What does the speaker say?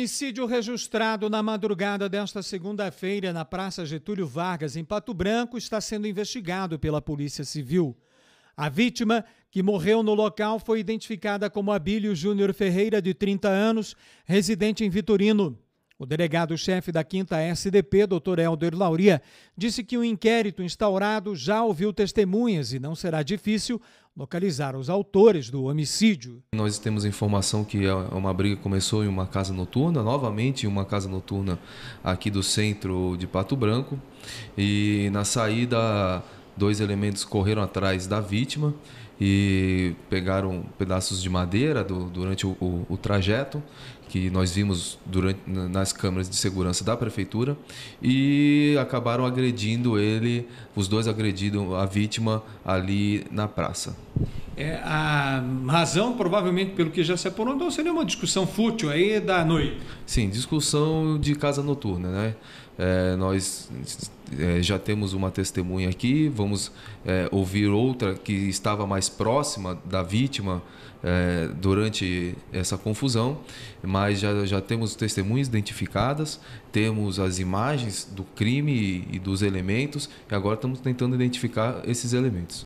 Homicídio registrado na madrugada desta segunda-feira na Praça Getúlio Vargas, em Pato Branco, está sendo investigado pela Polícia Civil. A vítima, que morreu no local, foi identificada como Abílio Júnior Ferreira, de 30 anos, residente em Vitorino. O delegado-chefe da 5 SDP, Dr. Helder Lauria, disse que o inquérito instaurado já ouviu testemunhas e não será difícil localizar os autores do homicídio. Nós temos informação que é uma briga começou em uma casa noturna, novamente em uma casa noturna aqui do centro de Pato Branco, e na saída dois elementos correram atrás da vítima e pegaram pedaços de madeira do, durante o, o, o, trajeto que nós vimos durante, nas câmeras de segurança da prefeitura e acabaram agredindo ele, os dois agrediram a vítima ali na praça é, a razão, provavelmente, pelo que já se apurou, seria uma discussão fútil aí da noite. Sim, discussão de casa noturna, né? É, nós é, já temos uma testemunha aqui, vamos é, ouvir outra que estava mais próxima da vítima é, durante essa confusão, mas já, já temos testemunhas identificadas, temos as imagens do crime e, e dos elementos, e agora estamos tentando identificar esses elementos.